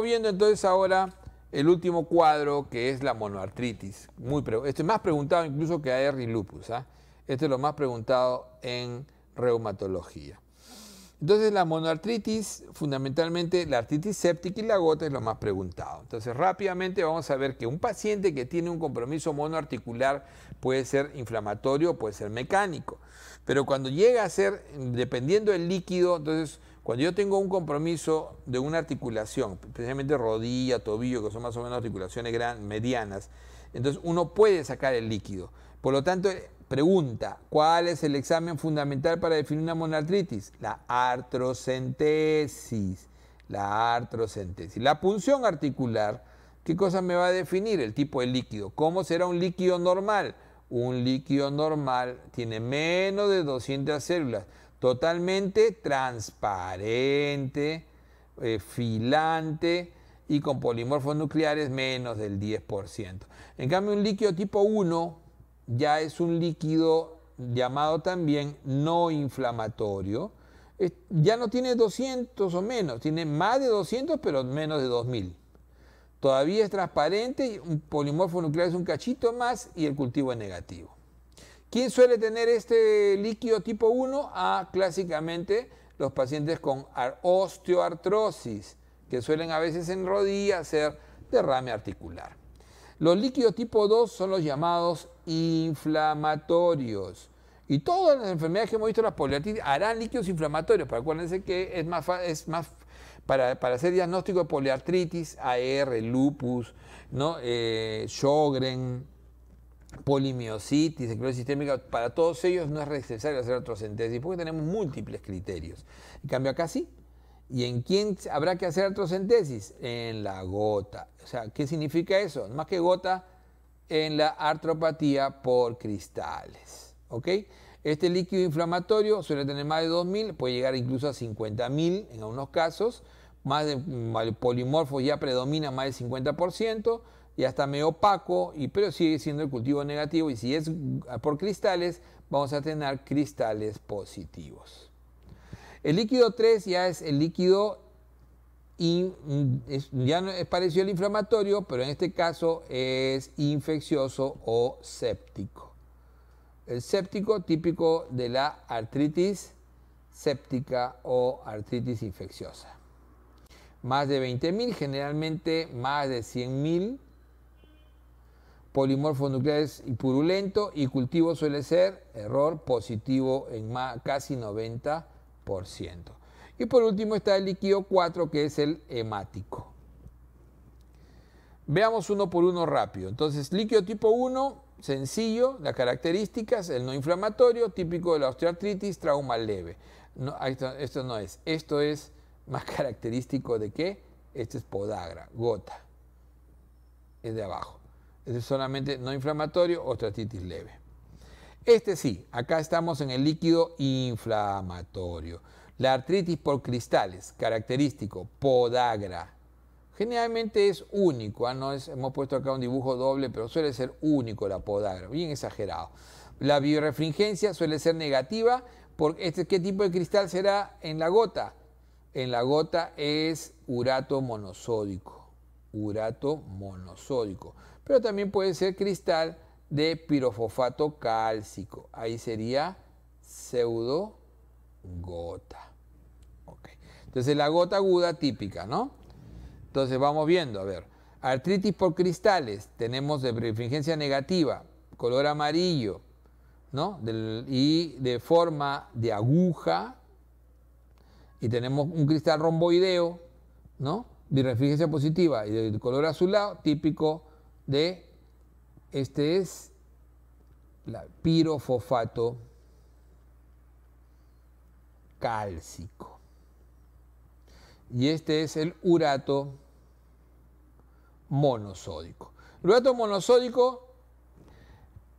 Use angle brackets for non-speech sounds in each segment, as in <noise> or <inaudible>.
viendo entonces ahora el último cuadro que es la monoartritis. Muy este es más preguntado incluso que AR y lupus. ¿ah? Este es lo más preguntado en reumatología. Entonces la monoartritis, fundamentalmente la artritis séptica y la gota es lo más preguntado. Entonces rápidamente vamos a ver que un paciente que tiene un compromiso monoarticular puede ser inflamatorio, puede ser mecánico. Pero cuando llega a ser, dependiendo del líquido, entonces cuando yo tengo un compromiso de una articulación, especialmente rodilla, tobillo, que son más o menos articulaciones medianas, entonces uno puede sacar el líquido. Por lo tanto, pregunta, ¿cuál es el examen fundamental para definir una monartritis? La artrocentesis. La artrocentesis. La punción articular, ¿qué cosa me va a definir? El tipo de líquido. ¿Cómo será un líquido normal? Un líquido normal tiene menos de 200 células totalmente transparente, eh, filante y con polimorfos nucleares menos del 10%. En cambio, un líquido tipo 1 ya es un líquido llamado también no inflamatorio. ya no tiene 200 o menos, tiene más de 200 pero menos de 2000. Todavía es transparente, y un polimorfo nuclear es un cachito más y el cultivo es negativo. ¿Quién suele tener este líquido tipo 1? A clásicamente los pacientes con osteoartrosis, que suelen a veces en rodilla ser derrame articular. Los líquidos tipo 2 son los llamados inflamatorios. Y todas las enfermedades que hemos visto, las poliartritis, harán líquidos inflamatorios. Pero acuérdense que es más, es más para, para, hacer diagnóstico de poliartritis, AR, lupus, ¿no? Eh, Sjogren, polimiositis, esclerosis sistémica, para todos ellos no es necesario hacer artrocentesis porque tenemos múltiples criterios. En cambio acá sí. ¿Y en quién habrá que hacer artrocentesis? En la gota. O sea, ¿qué significa eso? Más que gota, en la artropatía por cristales. Este líquido inflamatorio suele tener más de 2.000, puede llegar incluso a 50.000 en algunos casos. Más de, polimorfos polimorfo ya predomina más del 50% ya está medio opaco, y, pero sigue siendo el cultivo negativo. Y si es por cristales, vamos a tener cristales positivos. El líquido 3 ya es el líquido, ya no es parecido al inflamatorio, pero en este caso es infeccioso o séptico. El séptico típico de la artritis séptica o artritis infecciosa. Más de 20.000, generalmente más de 100.000 polimorfo nuclear es purulento y cultivo suele ser error positivo en más, casi 90%. Y por último está el líquido 4 que es el hemático. Veamos uno por uno rápido. Entonces, líquido tipo 1, sencillo, las características, el no inflamatorio, típico de la osteoartritis, trauma leve. No, esto, esto no es, esto es más <laughs> característico de qué? Este es podagra, gota, es de abajo es solamente no inflamatorio o estratitis leve. Este sí, acá estamos en el líquido inflamatorio. La artritis por cristales, característico, podagra. Generalmente es único, ¿ah? hemos puesto acá un dibujo doble, pero suele ser único la podagra, bien exagerado. La biorefringencia suele ser negativa, porque este, ¿qué tipo de cristal será en la gota? En la gota es urato monosódico, urato monosódico pero también puede ser cristal de pirofosfato cálcico. Ahí sería pseudo gota. Entonces la gota aguda típica, ¿no? Entonces vamos viendo, a ver. Artritis por cristales, tenemos de refringencia negativa, color amarillo, ¿no? y de forma de aguja. Y tenemos un cristal romboideo, ¿no? refringencia positiva y de color azulado, típico de, este es la pirofosfato cálcico. Y este es el urato monosódico. El urato monosódico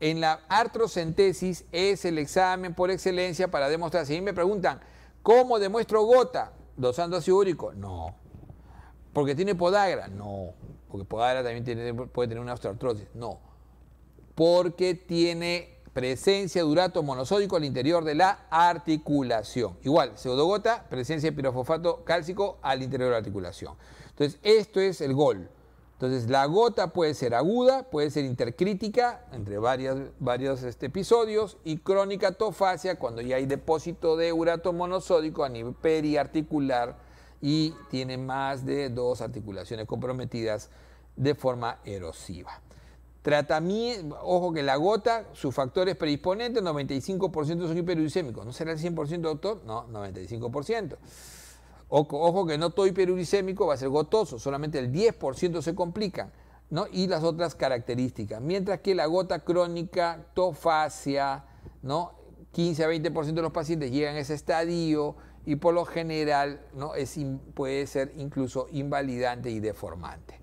en la artrocentesis es el examen por excelencia para demostrar. Si me preguntan, ¿cómo demuestro gota? Dosando ácido úrico. No, porque tiene podagra. No, porque podagra también puede tener una osteoartrosis. No, porque tiene presencia de urato monosódico al interior de la articulación. Igual, pseudogota, presencia de pirofosfato cálcico al interior de la articulación. Entonces, esto es el gol. Entonces, la gota puede ser aguda, puede ser intercrítica, entre varios este, episodios, y crónica tofasia, cuando ya hay depósito de urato monosódico a nivel periarticular y tiene más de dos articulaciones comprometidas de forma erosiva. Tratamiento, ojo que la gota, sus factores predisponentes, 95% son hiperuricémicos. ¿No será el 100% doctor? No, 95%. Ojo, que no todo hiperuricémico va a ser gotoso, solamente el 10% se complica, ¿no? Y las otras características. Mientras que la gota crónica, tofasia, ¿no? 15 a 20% de los pacientes llegan a ese estadio y por lo general ¿no? es, puede ser incluso invalidante y deformante.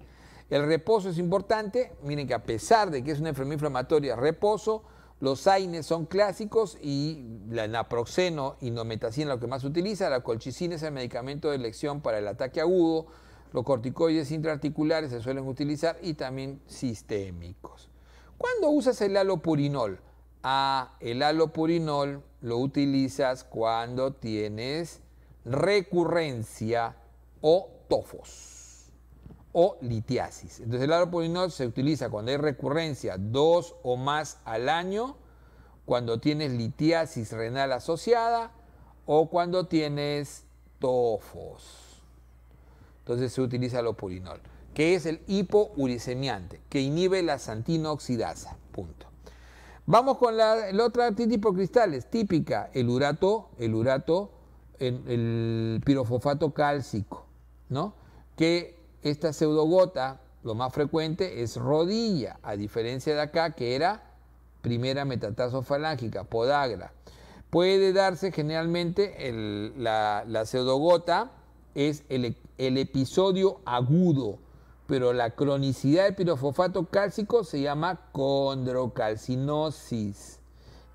El reposo es importante, miren que a pesar de que es una enfermedad inflamatoria, reposo, los AINES son clásicos y la naproxeno y es lo que más se utiliza, la colchicina es el medicamento de elección para el ataque agudo, los corticoides intraarticulares se suelen utilizar y también sistémicos. ¿Cuándo usas el alopurinol? a el alopurinol lo utilizas cuando tienes recurrencia o tofos o litiasis. Entonces el alopurinol se utiliza cuando hay recurrencia dos o más al año, cuando tienes litiasis renal asociada o cuando tienes tofos. Entonces se utiliza alopurinol, que es el hipouricemiante, que inhibe la santinoxidasa Punto. Vamos con la, otro otra de cristales, típica, el urato, el urato, el, pirofosfato cálcico, ¿no? Que esta pseudogota, lo más frecuente, es rodilla, a diferencia de acá, que era primera metatazofalágica, podagra. Puede darse generalmente la, pseudogota, es el episodio agudo, pero la cronicidad del pirofosfato cálcico se llama chondrocalcinosis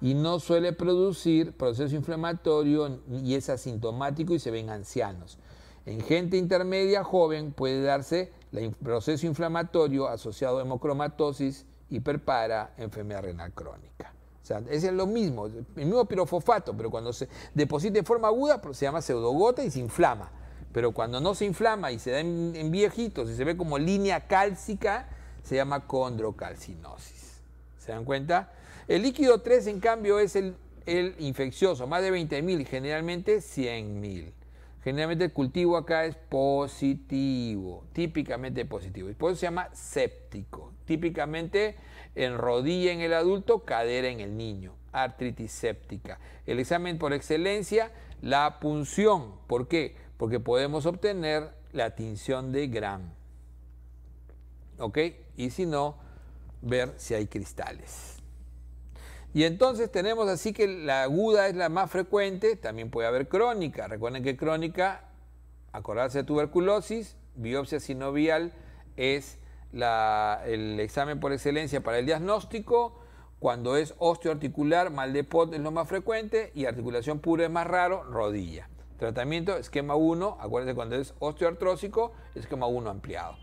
y no suele producir proceso inflamatorio y es asintomático y se ven ancianos. En gente intermedia joven puede darse el proceso inflamatorio asociado a hemocromatosis, hiperpara, enfermedad renal crónica. O sea, ese es lo mismo, el mismo pirofosfato, pero cuando se deposita de forma aguda se llama pseudogota y se inflama. Pero cuando no se inflama y se da en, viejitos y se ve como línea cálcica, se llama condrocalcinosis. ¿Se dan cuenta? El líquido 3, en cambio, es el, infeccioso, más de 20.000, generalmente 100.000. Generalmente el cultivo acá es positivo, típicamente positivo. Y por eso se llama séptico. Típicamente en rodilla en el adulto, cadera en el niño. Artritis séptica. El examen por excelencia, la punción. ¿Por qué? porque podemos obtener la tinción de Gram. ¿Ok? Y si no, ver si hay cristales. Y entonces tenemos así que la aguda es la más frecuente, también puede haber crónica. Recuerden que crónica, acordarse de tuberculosis, biopsia sinovial es el examen por excelencia para el diagnóstico. Cuando es osteoarticular, mal de pot es lo más frecuente y articulación pura es más raro, rodilla. Tratamiento, esquema 1, acuérdense cuando es osteoartrósico, esquema 1 ampliado.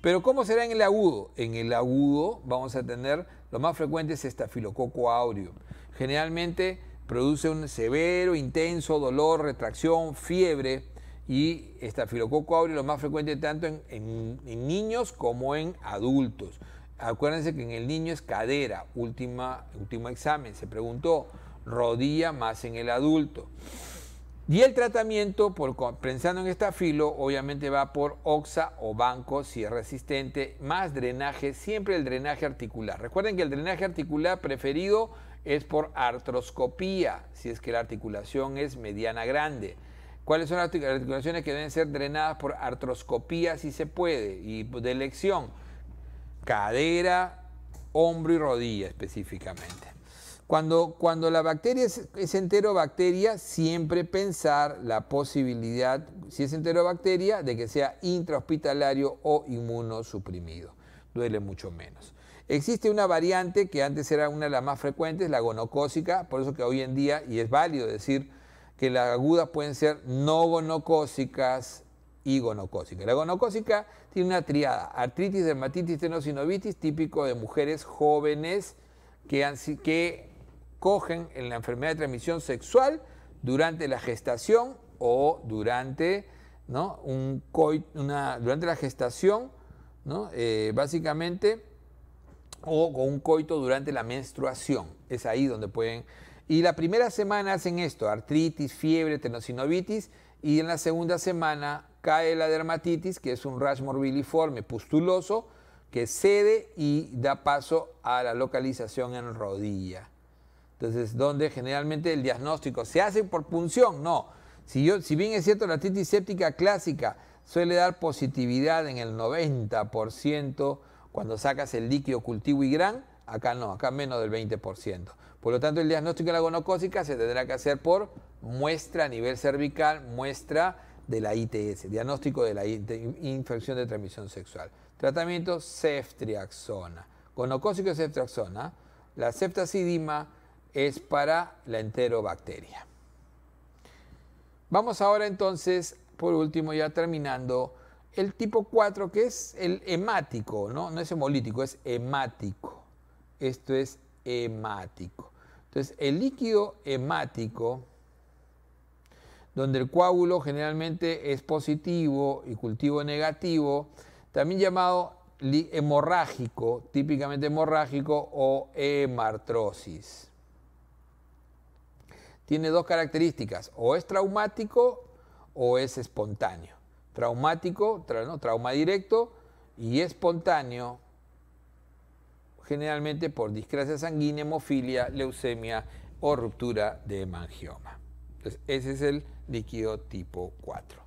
Pero ¿cómo será en el agudo? En el agudo vamos a tener, lo más frecuente es estafilococo aureo. Generalmente produce un severo, intenso dolor, retracción, fiebre y estafilococo aureo lo más frecuente tanto en, niños como en adultos. Acuérdense que en el niño es cadera, último examen, se preguntó, rodilla más en el adulto. Y el tratamiento, por, pensando en esta filo, obviamente va por oxa o banco, si es resistente, más drenaje, siempre el drenaje articular. Recuerden que el drenaje articular preferido es por artroscopía, si es que la articulación es mediana grande. ¿Cuáles son las articulaciones que deben ser drenadas por artroscopía si se puede? Y de elección, cadera, hombro y rodilla específicamente. Cuando, la bacteria es, enterobacteria, siempre pensar la posibilidad, si es enterobacteria, de que sea intrahospitalario o inmunosuprimido. Duele mucho menos. Existe una variante que antes era una de las más frecuentes, la gonocósica, por eso que hoy en día, y es válido decir que las agudas pueden ser no gonocósicas y gonocósicas. La gonocósica tiene una triada, artritis, dermatitis, tenosinovitis, típico de mujeres jóvenes que, han, que cogen en la enfermedad de transmisión sexual durante la gestación o durante, durante la gestación, eh, básicamente, o con un coito durante la menstruación. Es ahí donde pueden... Y la primera semana hacen esto, artritis, fiebre, tenosinovitis, y en la segunda semana cae la dermatitis, que es un rash morbiliforme pustuloso, que cede y da paso a la localización en rodilla. Entonces, donde generalmente el diagnóstico se hace por punción, no. Si, bien es cierto, la titis séptica clásica suele dar positividad en el 90% cuando sacas el líquido cultivo y gran, acá no, acá menos del 20%. Por lo tanto, el diagnóstico de la gonocósica se tendrá que hacer por muestra a nivel cervical, muestra de la ITS, diagnóstico de la infección de transmisión sexual. Tratamiento ceftriaxona. gonocósico y ceftriaxona. La ceftazidima es para la enterobacteria. Vamos ahora entonces, por último, ya terminando, el tipo 4, que es el hemático, ¿no? No es hemolítico, es hemático. Esto es hemático. Entonces, el líquido hemático, donde el coágulo generalmente es positivo y cultivo negativo, también llamado hemorrágico, típicamente hemorrágico o hemartrosis tiene dos características, o es traumático o es espontáneo. Traumático, trauma directo y espontáneo, generalmente por discrasia sanguínea, hemofilia, leucemia o ruptura de mangioma. Entonces, ese es el líquido tipo 4.